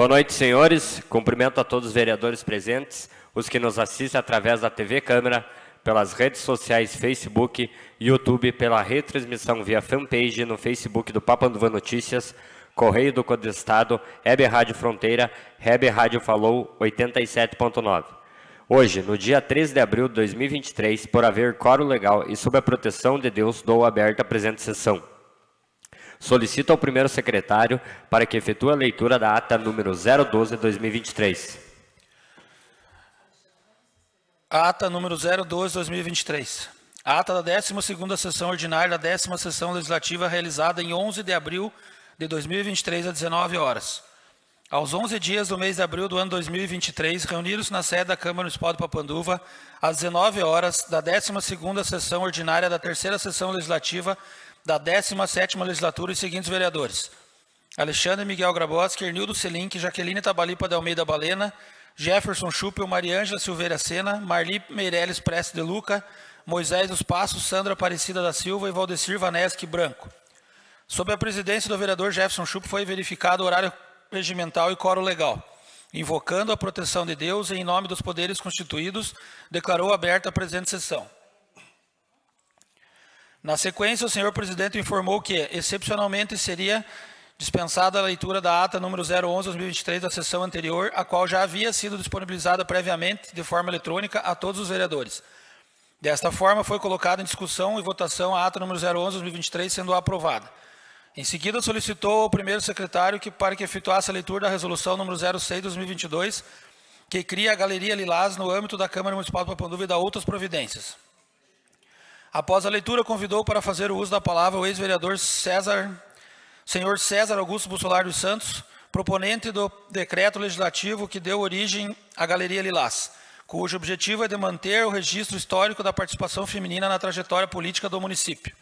Boa noite, senhores. Cumprimento a todos os vereadores presentes, os que nos assistem através da TV Câmara, pelas redes sociais Facebook, YouTube, pela retransmissão via fanpage no Facebook do Papanduva Notícias, Correio do Codestado, Estado, Hebe Rádio Fronteira, Hebe Rádio Falou 87.9. Hoje, no dia 13 de abril de 2023, por haver coro legal e sob a proteção de Deus, dou aberta a presente sessão solicito ao primeiro secretário para que efetue a leitura da ata número 012-2023. de Ata número 012-2023. de Ata da 12ª Sessão Ordinária da 10 Sessão Legislativa realizada em 11 de abril de 2023 às 19 horas. Aos 11 dias do mês de abril do ano 2023, reuniram-se na sede da Câmara Municipal de Papanduva, às 19 horas, da 12ª Sessão Ordinária da 3 Sessão Legislativa da 17ª Legislatura, os seguintes vereadores. Alexandre Miguel Graboski, Ernildo Selink, Jaqueline Tabalipa de Almeida Balena, Jefferson Schuppel, Mariângela Silveira Sena, Marli Meirelles Preste de Luca, Moisés dos Passos, Sandra Aparecida da Silva e Valdecir Vanesque Branco. Sob a presidência do vereador Jefferson Schupp foi verificado o horário regimental e coro legal. Invocando a proteção de Deus e em nome dos poderes constituídos, declarou aberta a presente sessão. Na sequência, o senhor presidente informou que, excepcionalmente, seria dispensada a leitura da ata número 011-2023 da sessão anterior, a qual já havia sido disponibilizada previamente de forma eletrônica a todos os vereadores. Desta forma, foi colocada em discussão e votação a ata número 011-2023, sendo aprovada. Em seguida, solicitou ao primeiro secretário que, para que efetuasse a leitura da resolução número 06-2022, que cria a Galeria Lilás no âmbito da Câmara Municipal de Papanduva e da outras providências. Após a leitura, convidou para fazer o uso da palavra o ex-vereador César, senhor César Augusto Bussolar dos Santos, proponente do decreto legislativo que deu origem à Galeria Lilás, cujo objetivo é de manter o registro histórico da participação feminina na trajetória política do município.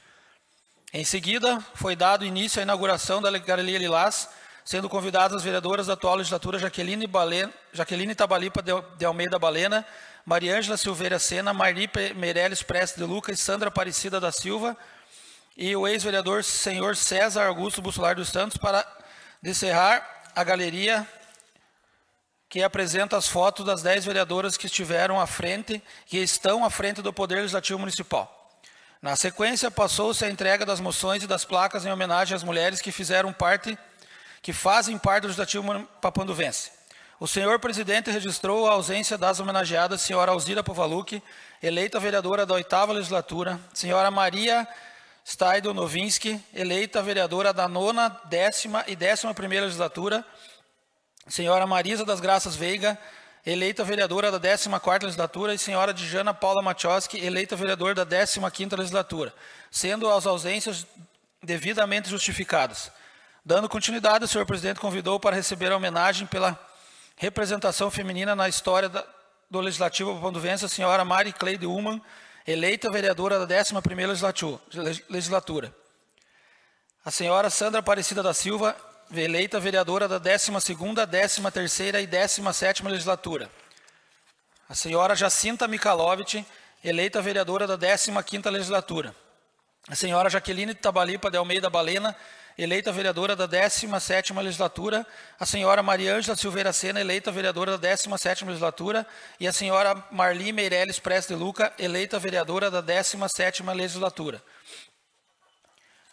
Em seguida, foi dado início à inauguração da Galeria Lilás, sendo convidadas as vereadoras da atual legislatura Jaqueline, Balen, Jaqueline Tabalipa de Almeida Balena, Mariângela Silveira Sena, Marli Meirelles Prestes de Lucas, Sandra Aparecida da Silva e o ex-vereador senhor César Augusto Bussolar dos Santos para encerrar a galeria que apresenta as fotos das dez vereadoras que estiveram à frente, que estão à frente do Poder Legislativo Municipal. Na sequência, passou-se a entrega das moções e das placas em homenagem às mulheres que fizeram parte, que fazem parte do Legislativo Papanduvense. O senhor presidente registrou a ausência das homenageadas senhora Alzira Povaluc, eleita vereadora da oitava legislatura, senhora Maria Staido Novinski, eleita vereadora da nona, décima e décima primeira legislatura, senhora Marisa das Graças Veiga, eleita vereadora da décima quarta legislatura, e senhora Dijana Paula Machowski, eleita vereadora da décima quinta legislatura, sendo as ausências devidamente justificadas. Dando continuidade, o senhor presidente convidou para receber a homenagem pela representação feminina na história da, do Legislativo Ponduvense, a senhora Mari Cleide Uman, eleita vereadora da 11ª Legislatura. A senhora Sandra Aparecida da Silva, eleita vereadora da 12ª, 13ª e 17ª Legislatura. A senhora Jacinta Mikalovitch, eleita vereadora da 15ª Legislatura. A senhora Jaqueline Tabalipa de Almeida Balena, eleita vereadora da 17ª legislatura, a senhora Maria Ângela Silveira Sena, eleita vereadora da 17ª legislatura, e a senhora Marli Meirelles Prestes de Luca, eleita vereadora da 17ª legislatura.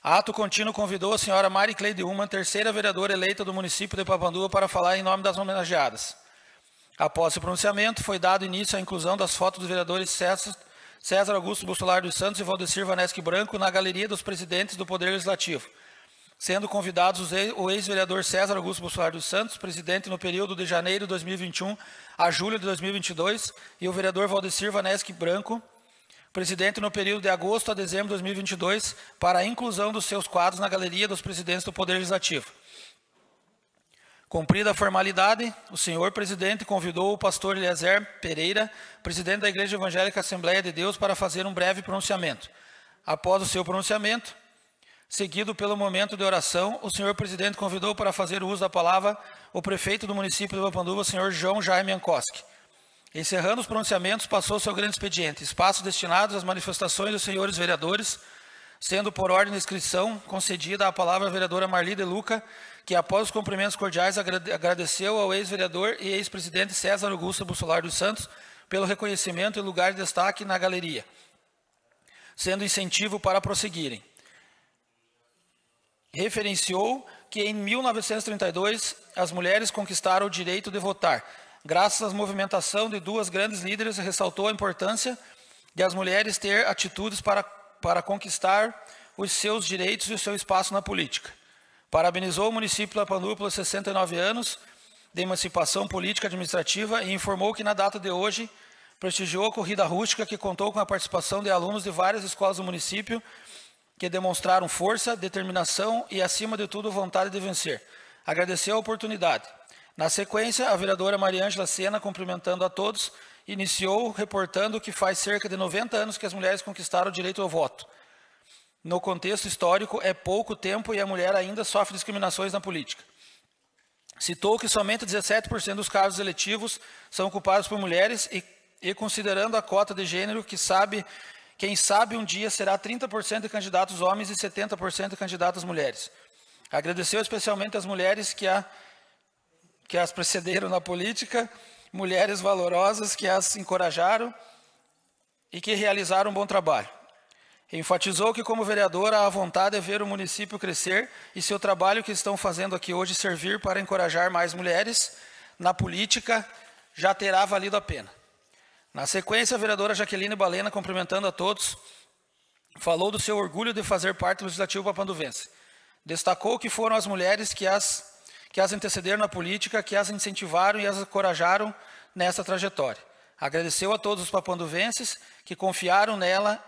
Ato contínuo convidou a senhora Mari Cleide Uman, terceira vereadora eleita do município de Papandua, para falar em nome das homenageadas. Após o pronunciamento, foi dado início à inclusão das fotos dos vereadores César, César Augusto Bustolar dos Santos e Valdecir Vanesque Branco na Galeria dos Presidentes do Poder Legislativo, sendo convidados o ex-vereador César Augusto Bolsonaro dos Santos, presidente no período de janeiro de 2021 a julho de 2022, e o vereador Valdecir Vanesque Branco, presidente no período de agosto a dezembro de 2022, para a inclusão dos seus quadros na galeria dos presidentes do Poder Legislativo. Cumprida a formalidade, o senhor presidente convidou o pastor Eliezer Pereira, presidente da Igreja Evangélica Assembleia de Deus, para fazer um breve pronunciamento. Após o seu pronunciamento, Seguido pelo momento de oração, o senhor presidente convidou para fazer uso da palavra o prefeito do município de Vapanduva, senhor João Jaime Ankoski. Encerrando os pronunciamentos, passou seu grande expediente, espaços destinados às manifestações dos senhores vereadores, sendo por ordem de inscrição concedida a palavra à vereadora Marli de Luca, que após os cumprimentos cordiais agradeceu ao ex-vereador e ex-presidente César Augusto Bussolar dos Santos pelo reconhecimento e lugar de destaque na galeria, sendo incentivo para prosseguirem referenciou que em 1932 as mulheres conquistaram o direito de votar. Graças à movimentação de duas grandes líderes, ressaltou a importância de as mulheres ter atitudes para, para conquistar os seus direitos e o seu espaço na política. Parabenizou o município da Pandu pelos 69 anos de emancipação política administrativa e informou que na data de hoje prestigiou a corrida rústica que contou com a participação de alunos de várias escolas do município que demonstraram força, determinação e, acima de tudo, vontade de vencer. Agradeceu a oportunidade. Na sequência, a vereadora Mariângela Sena, cumprimentando a todos, iniciou reportando que faz cerca de 90 anos que as mulheres conquistaram o direito ao voto. No contexto histórico, é pouco tempo e a mulher ainda sofre discriminações na política. Citou que somente 17% dos cargos eletivos são ocupados por mulheres e, e considerando a cota de gênero que sabe quem sabe um dia será 30% de candidatos homens e 70% de candidatas mulheres. Agradeceu especialmente as mulheres que, a, que as precederam na política, mulheres valorosas que as encorajaram e que realizaram um bom trabalho. Enfatizou que, como vereadora, a vontade é ver o município crescer e seu trabalho que estão fazendo aqui hoje servir para encorajar mais mulheres na política já terá valido a pena. Na sequência, a vereadora Jaqueline Balena, cumprimentando a todos, falou do seu orgulho de fazer parte do Legislativo Papanduvense. Destacou que foram as mulheres que as, que as antecederam na política, que as incentivaram e as encorajaram nessa trajetória. Agradeceu a todos os papanduvenses que confiaram nela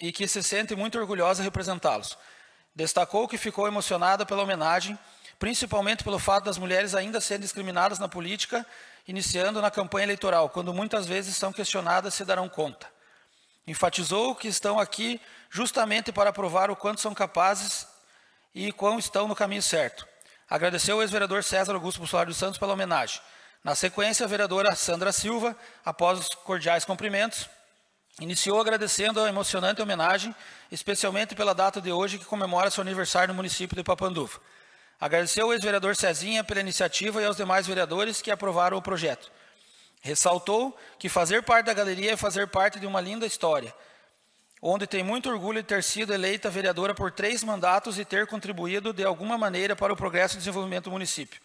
e que se sentem muito orgulhosa de representá-los. Destacou que ficou emocionada pela homenagem, principalmente pelo fato das mulheres ainda serem discriminadas na política iniciando na campanha eleitoral, quando muitas vezes são questionadas, se darão conta. Enfatizou que estão aqui justamente para provar o quanto são capazes e quão estão no caminho certo. Agradeceu o ex-vereador César Augusto Bolsonaro dos Santos pela homenagem. Na sequência, a vereadora Sandra Silva, após os cordiais cumprimentos, iniciou agradecendo a emocionante homenagem, especialmente pela data de hoje que comemora seu aniversário no município de Papanduva. Agradeceu o ex-vereador Cezinha pela iniciativa e aos demais vereadores que aprovaram o projeto. Ressaltou que fazer parte da galeria é fazer parte de uma linda história, onde tem muito orgulho de ter sido eleita vereadora por três mandatos e ter contribuído de alguma maneira para o progresso e desenvolvimento do município.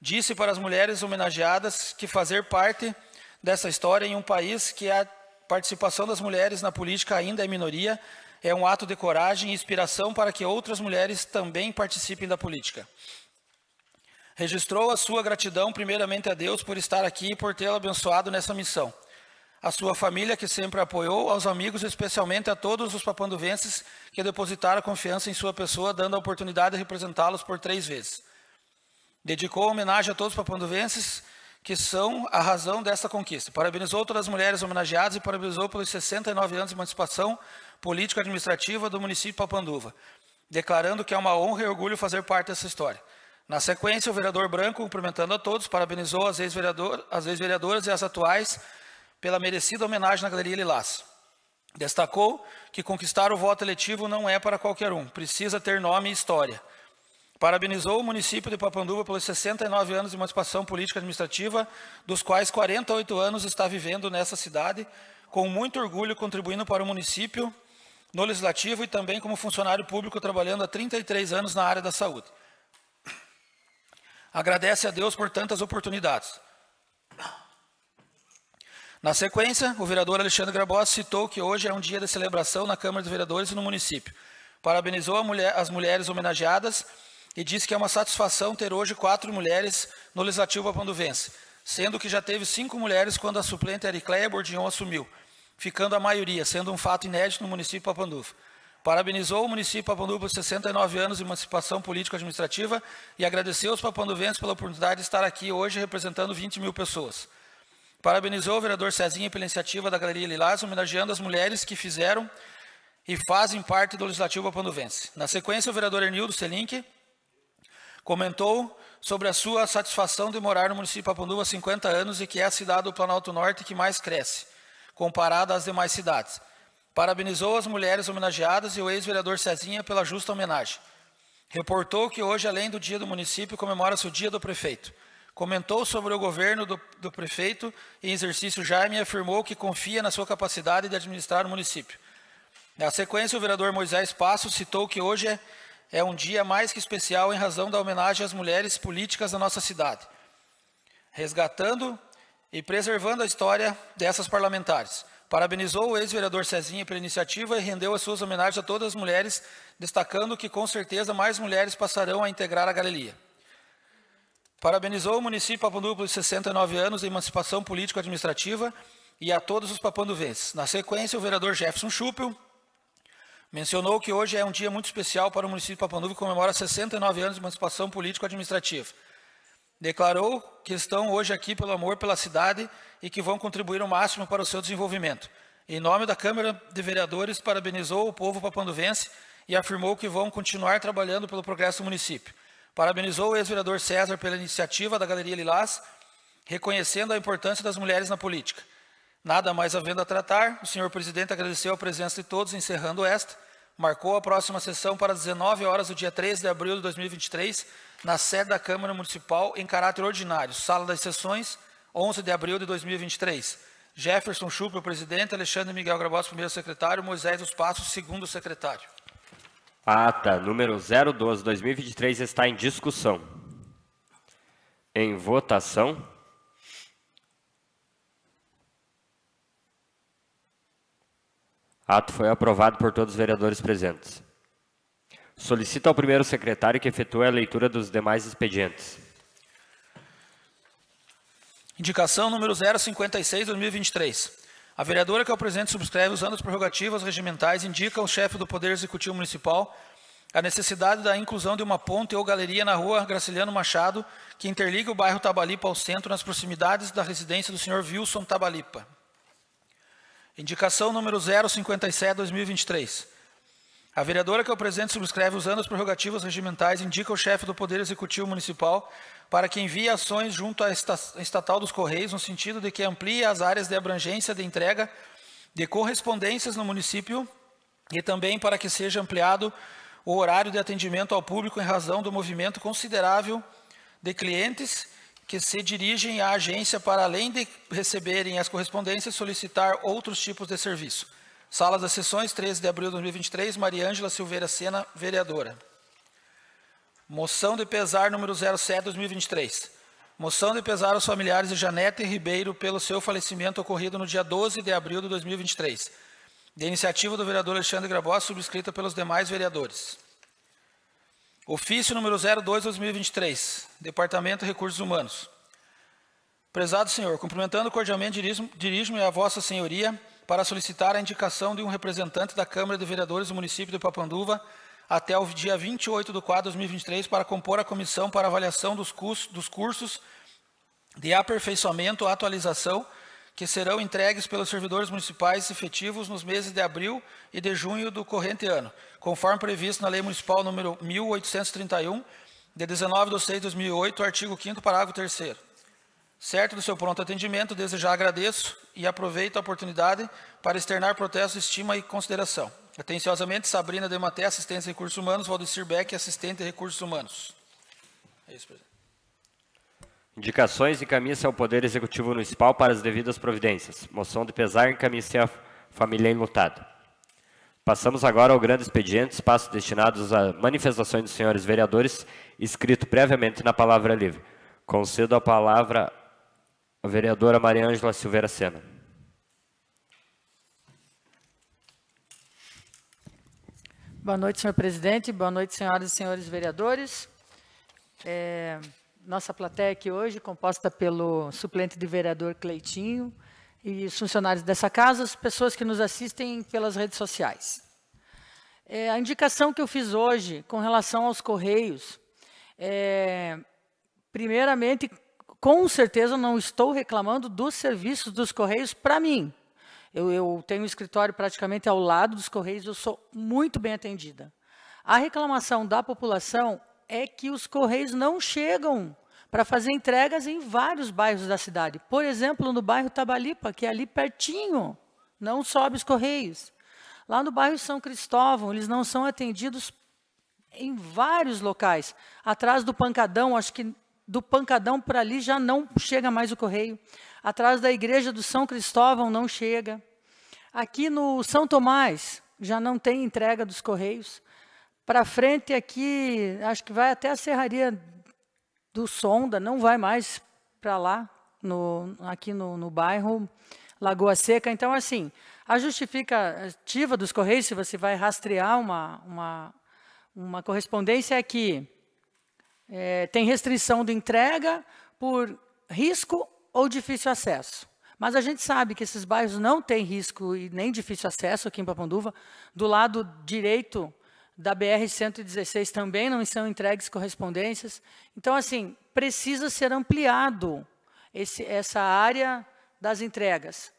Disse para as mulheres homenageadas que fazer parte dessa história em um país que a participação das mulheres na política ainda é minoria é um ato de coragem e inspiração para que outras mulheres também participem da política. Registrou a sua gratidão, primeiramente a Deus, por estar aqui e por tê-la abençoado nessa missão. A sua família, que sempre apoiou, aos amigos, especialmente a todos os papanduvenses que depositaram confiança em sua pessoa, dando a oportunidade de representá-los por três vezes. Dedicou homenagem a todos os papanduvenses que são a razão desta conquista. Parabenizou todas as mulheres homenageadas e parabenizou pelos 69 anos de emancipação político-administrativa do município Papanduva, declarando que é uma honra e orgulho fazer parte dessa história. Na sequência, o vereador Branco, cumprimentando a todos, parabenizou as ex-vereadoras ex e as atuais pela merecida homenagem na Galeria Lilás. Destacou que conquistar o voto eletivo não é para qualquer um, precisa ter nome e história. Parabenizou o município de Papanduva pelos 69 anos de emancipação política administrativa, dos quais 48 anos está vivendo nessa cidade, com muito orgulho contribuindo para o município no legislativo e também como funcionário público trabalhando há 33 anos na área da saúde. Agradece a Deus por tantas oportunidades. Na sequência, o vereador Alexandre Grabois citou que hoje é um dia de celebração na Câmara dos Vereadores e no município. Parabenizou mulher, as mulheres homenageadas e disse que é uma satisfação ter hoje quatro mulheres no Legislativo Apanduvense, sendo que já teve cinco mulheres quando a suplente Ericléia Bordignon assumiu ficando a maioria, sendo um fato inédito no município de Papanduva. Parabenizou o município de Papanduva por 69 anos de emancipação político-administrativa e agradeceu aos papanduvenses pela oportunidade de estar aqui hoje representando 20 mil pessoas. Parabenizou o vereador Cezinha pela iniciativa da Galeria Lilás, homenageando as mulheres que fizeram e fazem parte do Legislativo Papanduvense. Na sequência, o vereador Ernildo Selink comentou sobre a sua satisfação de morar no município de Papanduva há 50 anos e que é a cidade do Planalto Norte que mais cresce comparado às demais cidades. Parabenizou as mulheres homenageadas e o ex-vereador Cezinha pela justa homenagem. Reportou que hoje, além do dia do município, comemora-se o dia do prefeito. Comentou sobre o governo do, do prefeito em exercício Jaime e afirmou que confia na sua capacidade de administrar o município. Na sequência, o vereador Moisés Passo citou que hoje é, é um dia mais que especial em razão da homenagem às mulheres políticas da nossa cidade resgatando e preservando a história dessas parlamentares. Parabenizou o ex-vereador Cezinha pela iniciativa e rendeu as suas homenagens a todas as mulheres, destacando que com certeza mais mulheres passarão a integrar a galeria. Parabenizou o município Papandúpulo de 69 anos de emancipação político-administrativa e a todos os papanduvenses. Na sequência, o vereador Jefferson Chupel mencionou que hoje é um dia muito especial para o município de Papanduva, que comemora 69 anos de emancipação político-administrativa declarou que estão hoje aqui pelo amor pela cidade e que vão contribuir o máximo para o seu desenvolvimento. Em nome da Câmara de Vereadores, parabenizou o povo papanduvense e afirmou que vão continuar trabalhando pelo progresso do município. Parabenizou o ex-vereador César pela iniciativa da Galeria Lilás, reconhecendo a importância das mulheres na política. Nada mais havendo a tratar, o senhor presidente agradeceu a presença de todos, encerrando esta. Marcou a próxima sessão para 19 horas do dia 13 de abril de 2023 na sede da Câmara Municipal em caráter ordinário, sala das sessões, 11 de abril de 2023. Jefferson Schuper, presidente, Alexandre Miguel Grabosso, primeiro secretário, Moisés dos Passos, segundo secretário. ata número 012-2023 está em discussão. Em votação. Ato foi aprovado por todos os vereadores presentes. Solicito ao primeiro secretário que efetue a leitura dos demais expedientes. Indicação número 056-2023. A vereadora que ao é presente subscreve, usando as prerrogativas regimentais, indica ao chefe do Poder Executivo Municipal a necessidade da inclusão de uma ponte ou galeria na rua Graciliano Machado, que interligue o bairro Tabalipa ao centro, nas proximidades da residência do senhor Wilson Tabalipa. Indicação número 057-2023. A vereadora que é o presidente subscreve usando as prerrogativas regimentais, indica o chefe do Poder Executivo Municipal para que envie ações junto à estatal dos Correios, no sentido de que amplie as áreas de abrangência de entrega de correspondências no município e também para que seja ampliado o horário de atendimento ao público em razão do movimento considerável de clientes que se dirigem à agência para, além de receberem as correspondências, solicitar outros tipos de serviço. Sala das Sessões, 13 de abril de 2023, Maria Ângela Silveira Sena, vereadora. Moção de pesar número 07-2023. Moção de pesar aos familiares de Janete Ribeiro pelo seu falecimento ocorrido no dia 12 de abril de 2023. De iniciativa do vereador Alexandre Grabois, subscrita pelos demais vereadores. Ofício número 02-2023, Departamento de Recursos Humanos. Prezado senhor, cumprimentando cordialmente, dirijo-me à vossa senhoria para solicitar a indicação de um representante da Câmara de Vereadores do município de Papanduva até o dia 28 de 4 de 2023 para compor a comissão para avaliação dos, cursos, dos cursos de aperfeiçoamento, atualização, que serão entregues pelos servidores municipais efetivos nos meses de abril e de junho do corrente ano, conforme previsto na Lei Municipal número 1831, de 19 de 6 de 2008, artigo 5 parágrafo 3 Certo do seu pronto atendimento, desde já agradeço e aproveito a oportunidade para externar protesto, estima e consideração. Atenciosamente, Sabrina Dematé, assistente em recursos humanos, Valdecir Beck, assistente em recursos humanos. É isso, presidente. Indicações e camisa ao Poder Executivo Municipal para as devidas providências. Moção de pesar encaminha camisa à família enlutada. Passamos agora ao grande expediente, espaço destinados à manifestações dos senhores vereadores, escrito previamente na palavra livre. Concedo a palavra a vereadora Maria Ângela Silveira Sena. Boa noite, senhor presidente. Boa noite, senhoras e senhores vereadores. É, nossa plateia aqui hoje, composta pelo suplente de vereador Cleitinho e os funcionários dessa casa, as pessoas que nos assistem pelas redes sociais. É, a indicação que eu fiz hoje com relação aos Correios é, primeiramente, com certeza não estou reclamando dos serviços dos Correios para mim. Eu, eu, tenho um escritório praticamente ao lado dos Correios, eu sou muito bem atendida. A reclamação da população é que os Correios não chegam para fazer entregas em vários bairros da cidade. Por exemplo, no bairro Tabalipa, que é ali pertinho, não sobe os Correios. Lá no bairro São Cristóvão, eles não são atendidos em vários locais. Atrás do Pancadão, acho que do pancadão para ali já não chega mais o correio. Atrás da igreja do São Cristóvão não chega. Aqui no São Tomás já não tem entrega dos correios. Para frente aqui, acho que vai até a Serraria do Sonda, não vai mais para lá, no, aqui no, no bairro Lagoa Seca. Então, assim, a justificativa dos correios, se você vai rastrear uma, uma, uma correspondência, é que é, tem restrição de entrega por risco ou difícil acesso. Mas a gente sabe que esses bairros não têm risco e nem difícil acesso aqui em Papanduva. Do lado direito da BR-116 também não são entregues correspondências. Então, assim, precisa ser ampliado esse, essa área das entregas.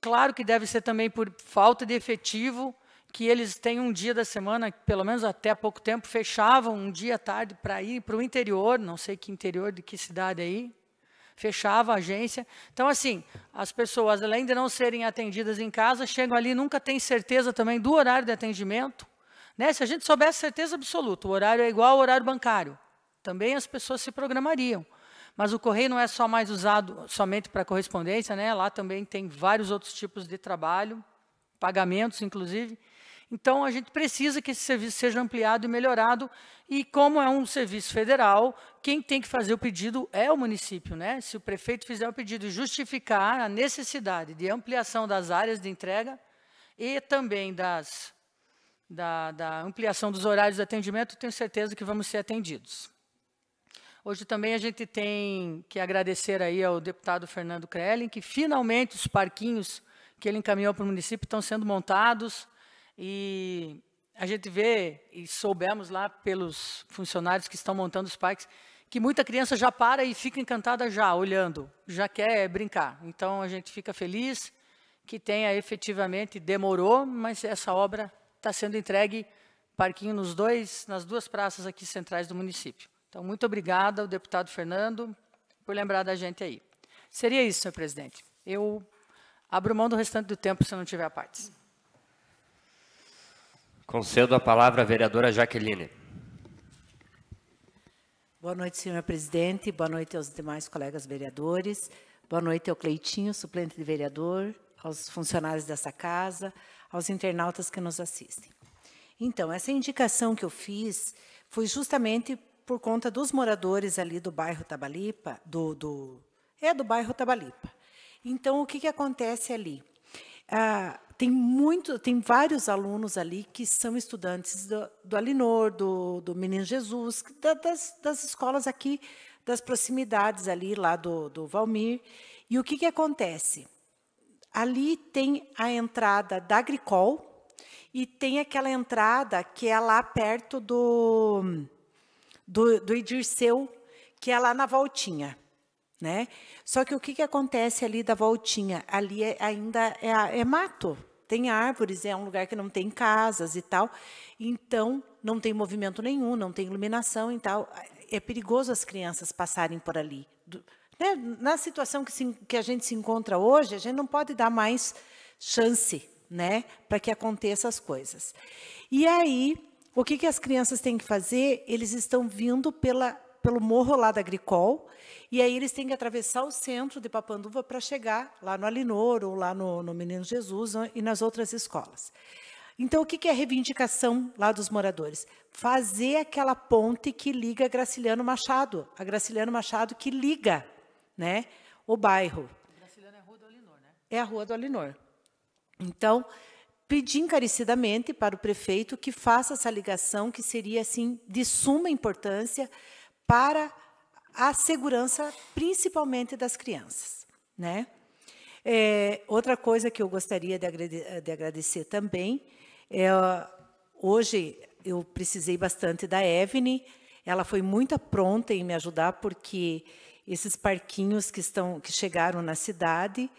Claro que deve ser também por falta de efetivo que eles têm um dia da semana, pelo menos até pouco tempo, fechavam um dia tarde para ir para o interior, não sei que interior, de que cidade aí, fechava a agência. Então, assim, as pessoas, além de não serem atendidas em casa, chegam ali, nunca têm certeza também do horário de atendimento. Né? Se a gente soubesse certeza absoluta, o horário é igual ao horário bancário, também as pessoas se programariam. Mas o correio não é só mais usado somente para correspondência, né? lá também tem vários outros tipos de trabalho, pagamentos, inclusive. Então, a gente precisa que esse serviço seja ampliado e melhorado. E como é um serviço federal, quem tem que fazer o pedido é o município. Né? Se o prefeito fizer o pedido e justificar a necessidade de ampliação das áreas de entrega e também das, da, da ampliação dos horários de atendimento, tenho certeza que vamos ser atendidos. Hoje também a gente tem que agradecer aí ao deputado Fernando Krellin, que finalmente os parquinhos que ele encaminhou para o município estão sendo montados. E a gente vê, e soubemos lá pelos funcionários que estão montando os parques, que muita criança já para e fica encantada já, olhando, já quer brincar. Então a gente fica feliz que tenha efetivamente demorou, mas essa obra está sendo entregue parquinho nos dois, nas duas praças aqui centrais do município. Então muito obrigada ao deputado Fernando por lembrar da gente aí. Seria isso, senhor presidente. Eu abro mão do restante do tempo se não tiver partes. Concedo a palavra à vereadora Jaqueline. Boa noite, senhor presidente. Boa noite aos demais colegas vereadores. Boa noite ao Cleitinho, suplente de vereador, aos funcionários dessa casa, aos internautas que nos assistem. Então, essa indicação que eu fiz foi justamente por conta dos moradores ali do bairro Tabalipa, do, do é do bairro Tabalipa. Então, o que, que acontece ali? ah, tem muito, tem vários alunos ali que são estudantes do, do Alinor, do, do Menino Jesus, da, das, das escolas aqui, das proximidades ali, lá do, do Valmir. E o que, que acontece? Ali tem a entrada da Agricol e tem aquela entrada que é lá perto do, do, do Edirceu, que é lá na Voltinha. Né? Só que o que, que acontece ali da voltinha? Ali é, ainda é, é mato, tem árvores, é um lugar que não tem casas e tal. Então, não tem movimento nenhum, não tem iluminação e tal. É perigoso as crianças passarem por ali. Do, né? Na situação que, se, que a gente se encontra hoje, a gente não pode dar mais chance né, para que aconteçam as coisas. E aí, o que, que as crianças têm que fazer? Eles estão vindo pela, pelo morro lá da Agricol e aí eles têm que atravessar o centro de Papanduva para chegar lá no Alinor ou lá no, no Menino Jesus e nas outras escolas. Então, o que é a reivindicação lá dos moradores? Fazer aquela ponte que liga a Graciliano Machado, a Graciliano Machado que liga né, o bairro. Graciliano é a Rua do Alinor, né? É a Rua do Alinor. Então, pedi encarecidamente para o prefeito que faça essa ligação, que seria assim de suma importância para a segurança, principalmente das crianças. Né? É, outra coisa que eu gostaria de, de agradecer também é hoje eu precisei bastante da Evne, ela foi muito pronta em me ajudar porque esses parquinhos que estão que chegaram na cidade,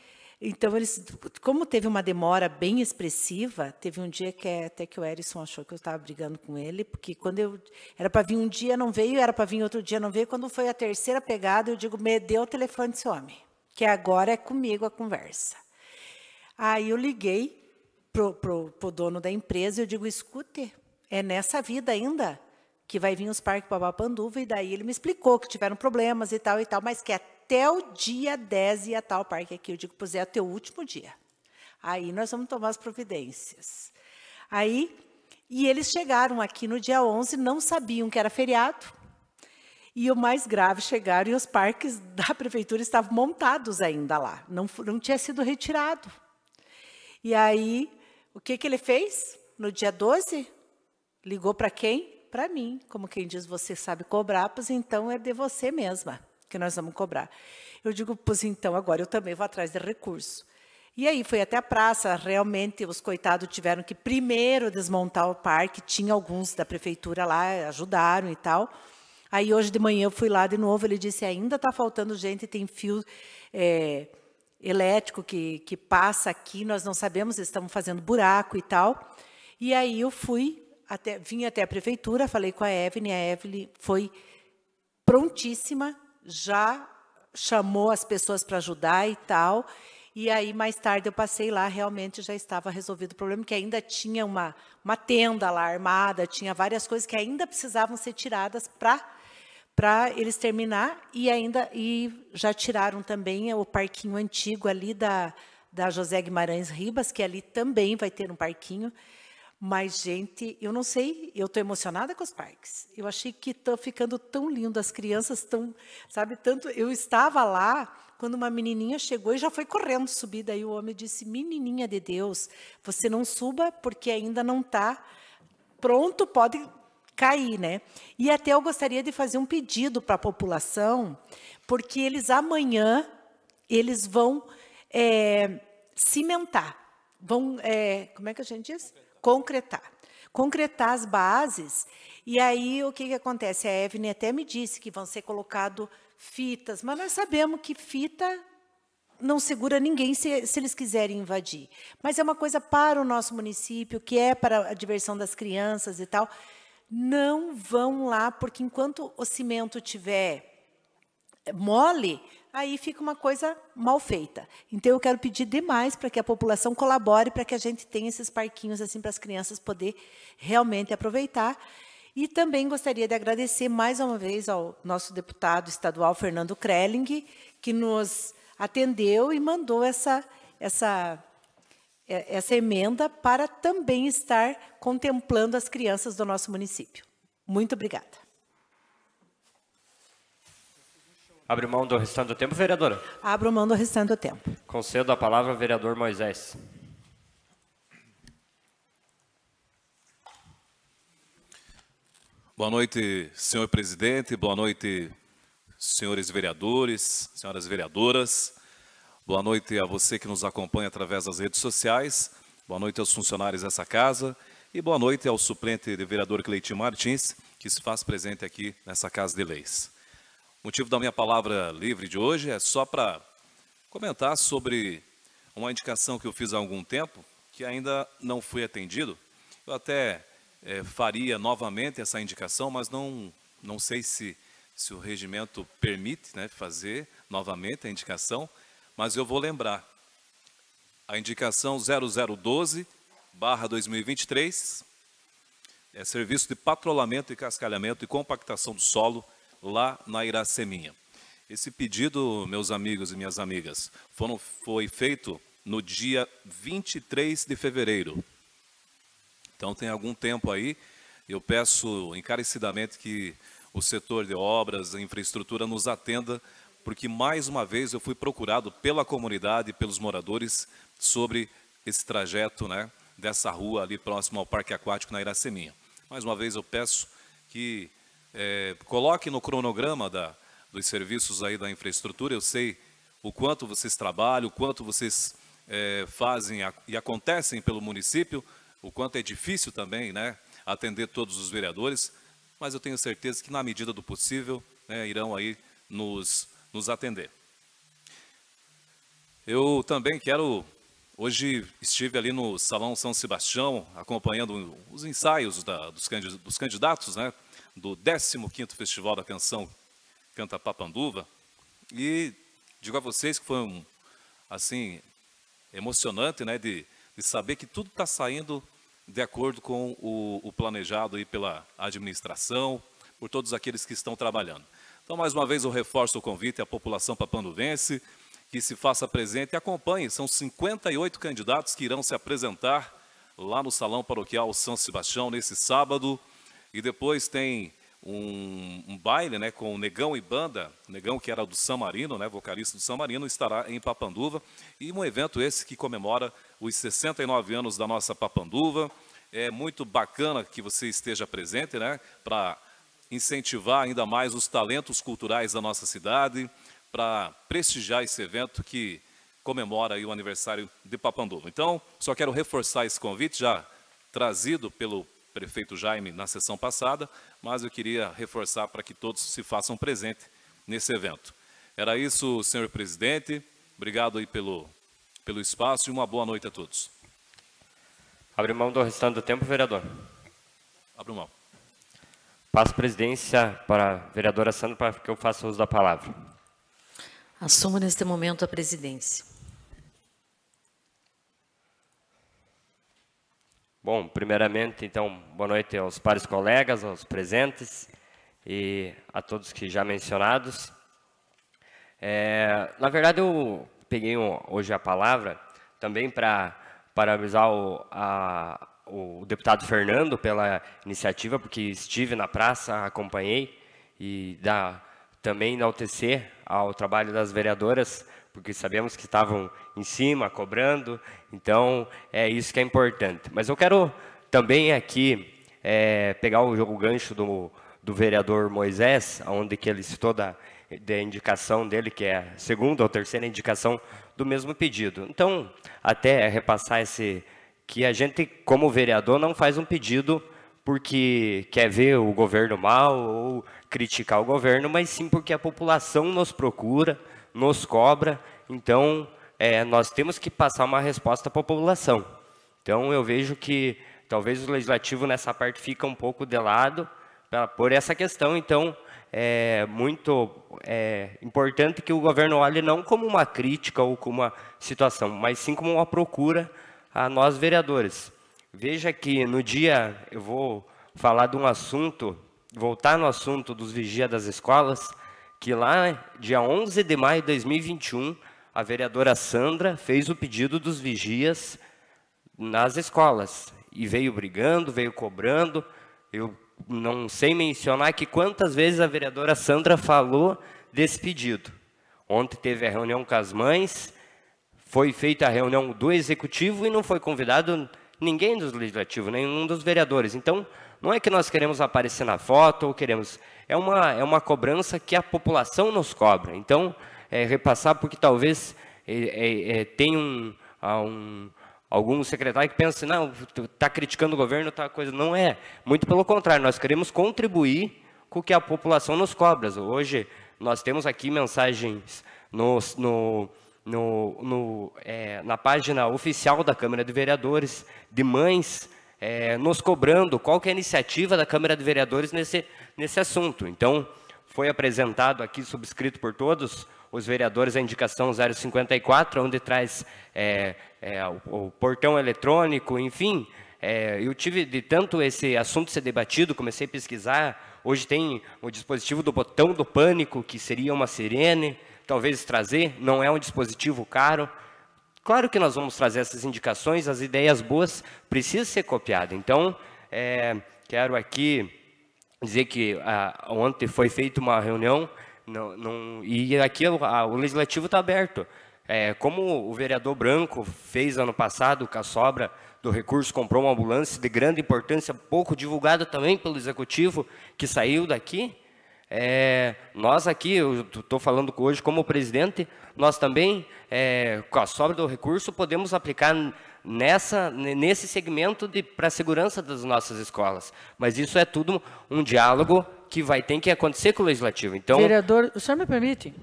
então, eles, como teve uma demora bem expressiva, teve um dia que até que o Erison achou que eu estava brigando com ele, porque quando eu era para vir um dia não veio, era para vir outro dia não veio. Quando foi a terceira pegada, eu digo: me deu o telefone desse homem, que agora é comigo a conversa. Aí eu liguei pro, pro, pro dono da empresa e eu digo: escute, é nessa vida ainda que vai vir os parques Babapanduva. e daí ele me explicou que tiveram problemas e tal e tal, mas que até até o dia 10 e a tal parque aqui. Eu digo, pois é, até o último dia. Aí nós vamos tomar as providências. Aí, e eles chegaram aqui no dia 11, não sabiam que era feriado. E o mais grave, chegaram e os parques da prefeitura estavam montados ainda lá, não, não tinha sido retirado. E aí, o que, que ele fez? No dia 12, ligou para quem? Para mim. Como quem diz, você sabe cobrar, pois então é de você mesma que nós vamos cobrar. Eu digo, pois então, agora eu também vou atrás de recurso. E aí foi até a praça, realmente os coitados tiveram que primeiro desmontar o parque, tinha alguns da prefeitura lá, ajudaram e tal. Aí hoje de manhã eu fui lá de novo, ele disse, ainda está faltando gente, tem fio é, elétrico que, que passa aqui, nós não sabemos, estamos fazendo buraco e tal. E aí eu fui, até, vim até a prefeitura, falei com a Evelyn, a Evelyn foi prontíssima, já chamou as pessoas para ajudar e tal. E aí, mais tarde, eu passei lá, realmente já estava resolvido o problema, que ainda tinha uma, uma tenda lá armada, tinha várias coisas que ainda precisavam ser tiradas para para eles terminar e ainda e já tiraram também o parquinho antigo ali da, da José Guimarães Ribas, que ali também vai ter um parquinho. Mas, gente, eu não sei, eu estou emocionada com os parques. Eu achei que estão ficando tão lindo, as crianças estão, sabe, tanto. Eu estava lá quando uma menininha chegou e já foi correndo subir. Daí o homem disse: Menininha de Deus, você não suba porque ainda não está pronto, pode cair, né? E até eu gostaria de fazer um pedido para a população, porque eles amanhã eles vão é, cimentar, vão, é, como é que a gente diz? concretar. Concretar as bases. E aí, o que, que acontece? A Evne até me disse que vão ser colocados fitas, mas nós sabemos que fita não segura ninguém se, se, eles quiserem invadir. Mas é uma coisa para o nosso município, que é para a diversão das crianças e tal. Não vão lá, porque enquanto o cimento tiver mole, aí fica uma coisa mal feita. Então, eu quero pedir demais para que a população colabore, para que a gente tenha esses parquinhos assim para as crianças poder realmente aproveitar. E também gostaria de agradecer mais uma vez ao nosso deputado estadual Fernando Krelling, que nos atendeu e mandou essa essa é, essa emenda para também estar contemplando as crianças do nosso município. Muito obrigada. Abre mão do restante do tempo, vereadora? Abro mão do restante do tempo. Concedo a palavra ao vereador Moisés. Boa noite, senhor presidente. Boa noite, senhores vereadores, senhoras vereadoras. Boa noite a você que nos acompanha através das redes sociais. Boa noite aos funcionários dessa casa. E boa noite ao suplente de vereador Cleitinho Martins, que se faz presente aqui nessa Casa de Leis. O motivo da minha palavra livre de hoje é só para comentar sobre uma indicação que eu fiz há algum tempo, que ainda não foi atendido. Eu até é, faria novamente essa indicação, mas não, não sei se, se o regimento permite né, fazer novamente a indicação, mas eu vou lembrar. A indicação 0012, barra 2023, é serviço de patrulhamento e cascalhamento e compactação do solo lá na Iraceminha. Esse pedido, meus amigos e minhas amigas, foram, foi feito no dia 23 de fevereiro. Então tem algum tempo aí. Eu peço encarecidamente que o setor de obras e infraestrutura nos atenda, porque mais uma vez eu fui procurado pela comunidade, pelos moradores, sobre esse trajeto né, dessa rua ali próximo ao Parque Aquático na Iraceminha. Mais uma vez eu peço que é, coloque no cronograma da, dos serviços aí da infraestrutura. Eu sei o quanto vocês trabalham, o quanto vocês é, fazem a, e acontecem pelo município, o quanto é difícil também né, atender todos os vereadores, mas eu tenho certeza que, na medida do possível, né, irão aí nos, nos atender. Eu também quero Hoje estive ali no Salão São Sebastião, acompanhando os ensaios da, dos, candidatos né, do 15º Festival da Canção Canta Papanduva. E digo a vocês que foi um, assim, emocionante né, de, de saber que tudo está saindo de acordo com o, o planejado aí pela administração, por todos aqueles que estão trabalhando. Então, mais uma vez, eu reforço o convite à população papanduvense, que se faça presente e acompanhe. São 58 candidatos que irão se apresentar lá no Salão Paroquial São Sebastião nesse sábado. E depois tem um, um, baile né, com o Negão e Banda, Negão que era do San Marino, né, vocalista do San Marino, estará em Papanduva. E um evento esse que comemora os 69 anos da nossa Papanduva. É muito bacana que você esteja presente né, para incentivar ainda mais os talentos culturais da nossa cidade para prestigiar esse evento que comemora o aniversário de Papanduva. Então, só quero reforçar esse convite já trazido pelo prefeito Jaime na sessão passada, mas eu queria reforçar para que todos se façam presente nesse evento. Era isso, senhor presidente. Obrigado aí pelo, pelo espaço e uma boa noite a todos. Abre mão do restante do tempo, vereador. Abre mão. Passo presidência para a vereadora Sandra para que eu faça uso da palavra. Assuma neste momento a presidência. Bom, primeiramente, então, boa noite aos pares colegas, aos presentes e a todos que já mencionados. É, na verdade, eu peguei hoje a palavra também para parabenizar o, a, o deputado Fernando pela iniciativa, porque estive na praça, acompanhei e da também enaltecer ao trabalho das vereadoras, porque sabemos que estavam em cima, cobrando, então é isso que é importante. Mas eu quero também aqui é, pegar o gancho do, do vereador Moisés, onde que ele citou da, da indicação dele, que é a segunda ou terceira indicação do mesmo pedido. Então, até repassar esse que a gente, como vereador, não faz um pedido porque quer ver o governo mal ou criticar o governo, mas sim porque a população nos procura, nos cobra. Então, é, nós temos que passar uma resposta para a população. Então, eu vejo que talvez o legislativo nessa parte fica um pouco de lado pra, por essa questão. Então, é muito é, importante que o governo olhe não como uma crítica ou como uma situação, mas sim como uma procura a nós vereadores. Veja que no dia eu vou falar de um assunto, voltar no assunto dos vigia das escolas, que lá, dia 11 de maio de 2021, a vereadora Sandra fez o pedido dos vigias nas escolas. E veio brigando, veio cobrando. Eu não sei mencionar que quantas vezes a vereadora Sandra falou desse pedido. Ontem teve a reunião com as mães, foi feita a reunião do executivo e não foi convidado ninguém dos legislativos, nenhum dos vereadores. Então, não é que nós queremos aparecer na foto ou queremos. É uma, é uma cobrança que a população nos cobra. Então, é, repassar, porque talvez é, é, é tenha um, um, algum secretário que pense não, está criticando o governo, tá coisa. Não é. Muito pelo contrário, nós queremos contribuir com o que a população nos cobra. Hoje, nós temos aqui mensagens no, no no, no, é, na página oficial da Câmara de Vereadores, de mães é, nos cobrando qual é a iniciativa da Câmara de Vereadores nesse, nesse assunto. Então, foi apresentado aqui, subscrito por todos os vereadores, a indicação 054, onde traz é, é, o, o, portão eletrônico, enfim. É, eu tive, de tanto esse assunto ser debatido, comecei a pesquisar. Hoje tem o dispositivo do botão do pânico, que seria uma sirene talvez trazer, não é um dispositivo caro. Claro que nós vamos trazer essas indicações, as ideias boas precisam ser copiadas. Então, é, quero aqui dizer que ah, ontem foi feita uma reunião não, não, e aqui a, ah, o legislativo está aberto. É, como o vereador Branco fez ano passado, com a sobra do recurso, comprou uma ambulância de grande importância, pouco divulgada também pelo executivo, que saiu daqui, é, nós aqui, eu estou falando hoje como presidente, nós também, é, com a sobra do recurso, podemos aplicar nessa, nesse segmento para a segurança das nossas escolas. Mas isso é tudo um diálogo que vai ter que acontecer com o Legislativo. Então, Vereador, o senhor me permite?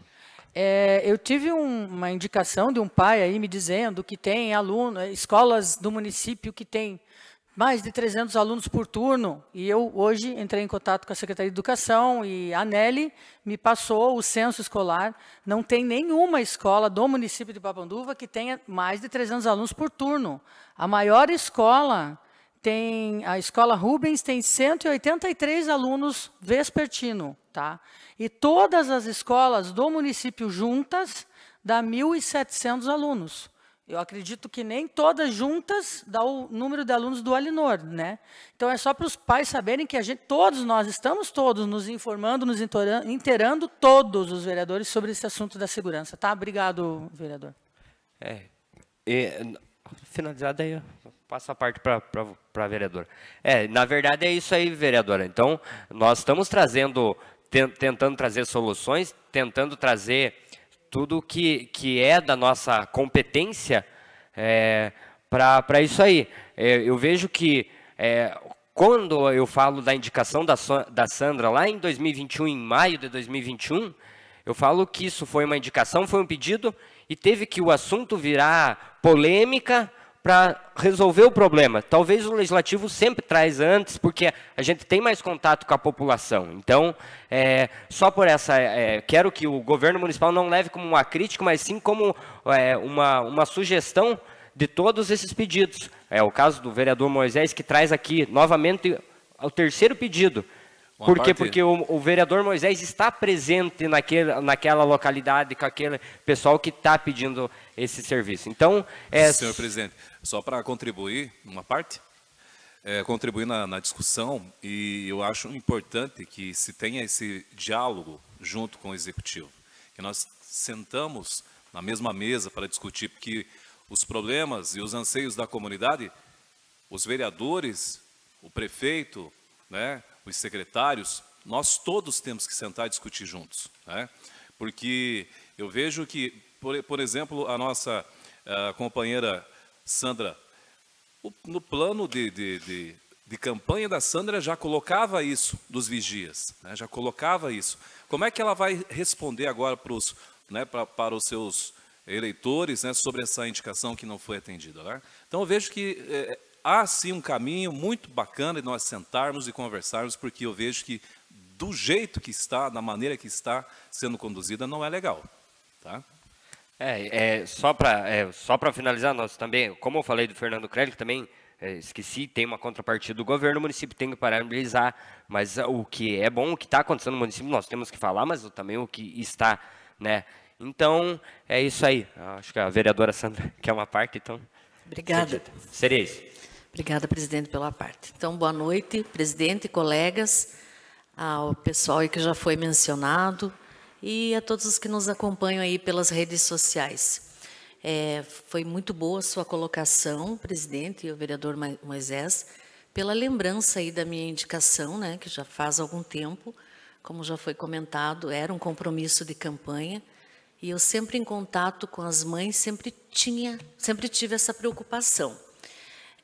É, eu tive um, uma indicação de um pai aí me dizendo que tem aluno, escolas do município que tem mais de 300 alunos por turno, e eu hoje entrei em contato com a Secretaria de Educação e a Nelly me passou o censo escolar, não tem nenhuma escola do município de Papanduva que tenha mais de 300 alunos por turno. A maior escola tem a escola Rubens tem 183 alunos vespertino, tá? E todas as escolas do município juntas dá 1.700 alunos. Eu acredito que nem todas juntas dá o número de alunos do Alinor, né? Então é só para os pais saberem que a gente, todos nós estamos todos nos informando, nos inteirando todos os vereadores sobre esse assunto da segurança, tá? Obrigado, vereador. É, e, finalizada aí, passa a parte para a vereadora. É, na verdade é isso aí, vereadora. Então nós estamos trazendo, tentando trazer soluções, tentando trazer tudo que, que é da nossa competência é, para isso aí. É, eu vejo que é, quando eu falo da indicação da, da Sandra lá em 2021, em maio de 2021, eu falo que isso foi uma indicação, foi um pedido e teve que o assunto virar polêmica para resolver o problema. Talvez o legislativo sempre traz antes, porque a gente tem mais contato com a população. Então, é, só por essa, é, quero que o governo municipal não leve como uma crítica, mas sim como é, uma, uma sugestão de todos esses pedidos. É o caso do vereador Moisés que traz aqui novamente ao terceiro pedido por quê? Porque o, o, vereador Moisés está presente naquele, naquela localidade com aquele pessoal que está pedindo esse serviço. Então, é... Senhor presidente, só para contribuir, uma parte, é, contribuir na, na, discussão, e eu acho importante que se tenha esse diálogo junto com o executivo, que nós sentamos na mesma mesa para discutir, porque os problemas e os anseios da comunidade, os vereadores, o prefeito, né, os secretários, nós todos temos que sentar e discutir juntos. Né? Porque eu vejo que, por, por exemplo, a nossa a eh, companheira Sandra, o, no plano de, de, de, de, campanha da Sandra já colocava isso dos vigias, né? já colocava isso. Como é que ela vai responder agora para os, né, pra, para os seus eleitores né, sobre essa indicação que não foi atendida? Né? Então, eu vejo que eh, há sim um caminho muito bacana de nós sentarmos e conversarmos, porque eu vejo que do jeito que está, da maneira que está sendo conduzida, não é legal. Tá? É, é só para é, só para finalizar, nós também, como eu falei do Fernando Crédito, também é, esqueci, tem uma contrapartida do governo, o município tem que paralisar, mas o que é bom, o que está acontecendo no município, nós temos que falar, mas também o que está, né? Então, é isso aí. Acho que a vereadora Sandra quer uma parte, então. Obrigada. Seria isso. Obrigada, presidente, pela parte. Então, boa noite, presidente, colegas, ao pessoal que já foi mencionado e a todos os que nos acompanham aí pelas redes sociais. É, foi muito boa a sua colocação, presidente e o vereador Moisés, pela lembrança aí da minha indicação, né, que já faz algum tempo, como já foi comentado, era um compromisso de campanha, e eu sempre em contato com as mães, sempre tinha, sempre tive essa preocupação.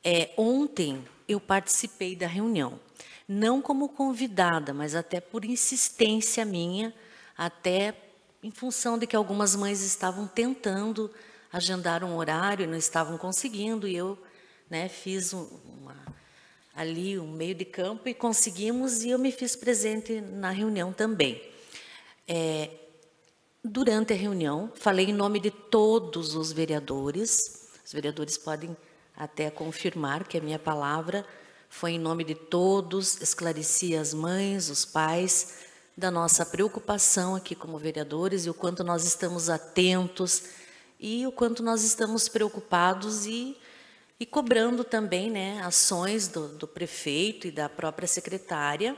É, ontem eu participei da reunião, não como convidada, mas até por insistência minha, até em função de que algumas mães estavam tentando agendar um horário e não estavam conseguindo, e eu né, fiz um, uma, ali um meio de campo e conseguimos, e eu me fiz presente na reunião também. É, durante a reunião, falei em nome de todos os vereadores, os vereadores podem até confirmar que a minha palavra foi em nome de todos, esclareci as mães, os pais, da nossa preocupação aqui como vereadores e o quanto nós estamos atentos e o quanto nós estamos preocupados e, e cobrando também né, ações do, do prefeito e da própria secretária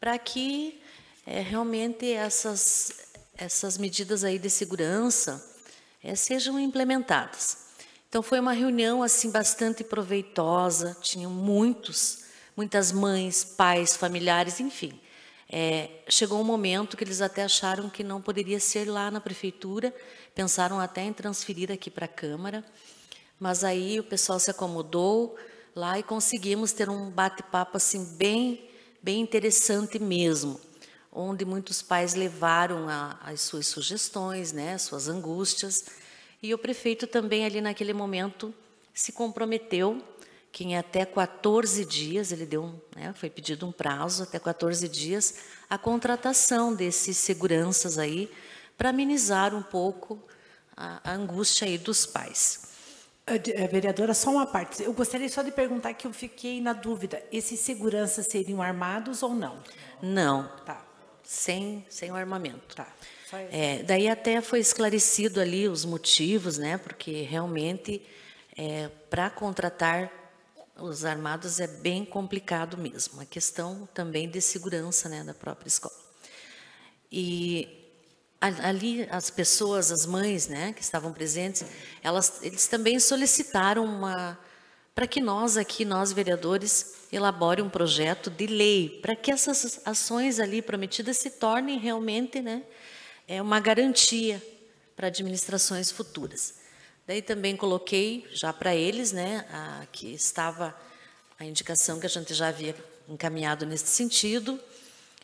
para que é, realmente essas, essas medidas aí de segurança é, sejam implementadas. Então foi uma reunião assim bastante proveitosa, tinham muitos, muitas mães, pais, familiares, enfim. É, chegou um momento que eles até acharam que não poderia ser lá na prefeitura, pensaram até em transferir aqui para a Câmara, mas aí o pessoal se acomodou lá e conseguimos ter um bate-papo assim bem, bem interessante mesmo, onde muitos pais levaram a, as suas sugestões, né, suas angústias, e o prefeito também, ali naquele momento, se comprometeu que em até 14 dias, ele deu, né, foi pedido um prazo, até 14 dias, a contratação desses seguranças aí, para amenizar um pouco a, a angústia aí dos pais. Eh, eh, vereadora, só uma parte. Eu gostaria só de perguntar que eu fiquei na dúvida. Esses seguranças seriam armados ou não? Não. Tá. Sem, sem o armamento. Tá. É, daí até foi esclarecido ali os motivos, né? Porque realmente é, para contratar os armados é bem complicado mesmo. A questão também de segurança, né, da própria escola. E ali as pessoas, as mães, né, que estavam presentes, elas, eles também solicitaram uma para que nós aqui, nós vereadores, elabore um projeto de lei para que essas ações ali prometidas se tornem realmente, né, é uma garantia para administrações futuras. Daí também coloquei já para eles, né, a, que estava a indicação que a gente já havia encaminhado nesse sentido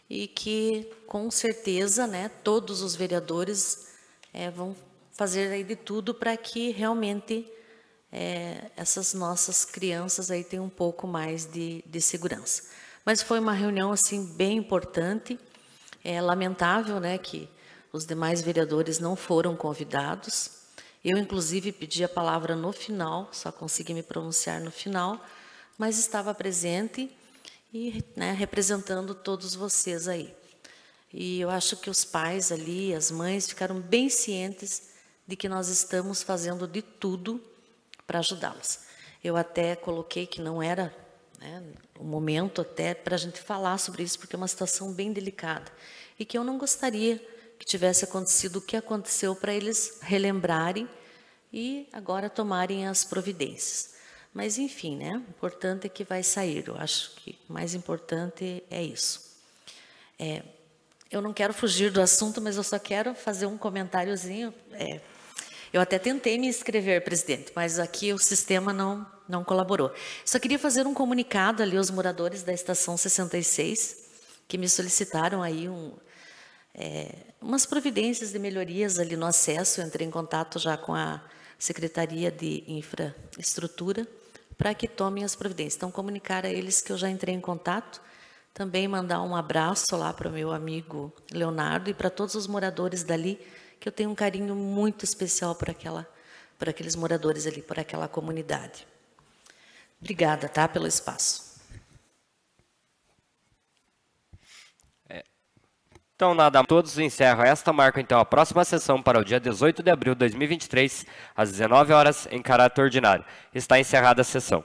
e que com certeza, né, todos os vereadores é, vão fazer aí de tudo para que realmente é, essas nossas crianças aí tenham um pouco mais de, de segurança. Mas foi uma reunião assim bem importante, é lamentável, né, que os demais vereadores não foram convidados. Eu, inclusive, pedi a palavra no final, só consegui me pronunciar no final, mas estava presente e né, representando todos vocês aí. E eu acho que os pais ali, as mães, ficaram bem cientes de que nós estamos fazendo de tudo para ajudá-los. Eu até coloquei que não era né, o momento até para a gente falar sobre isso, porque é uma situação bem delicada e que eu não gostaria que tivesse acontecido o que aconteceu para eles relembrarem e agora tomarem as providências. Mas enfim, né? O importante é que vai sair. Eu acho que o mais importante é isso. É, eu não quero fugir do assunto, mas eu só quero fazer um comentáriozinho. É, eu até tentei me inscrever, presidente, mas aqui o sistema não não colaborou. Só queria fazer um comunicado ali aos moradores da estação 66 que me solicitaram aí um é, umas providências de melhorias ali no acesso. Eu entrei em contato já com a Secretaria de Infraestrutura para que tomem as providências. Então, comunicar a eles que eu já entrei em contato. Também mandar um abraço lá para o meu amigo Leonardo e para todos os moradores dali, que eu tenho um carinho muito especial por, aquela, por aqueles moradores ali, por aquela comunidade. Obrigada, tá, pelo espaço. Então, nada, a todos encerro esta marca, então, a próxima sessão para o dia 18 de abril de 2023, às 19 horas, em caráter ordinário. Está encerrada a sessão.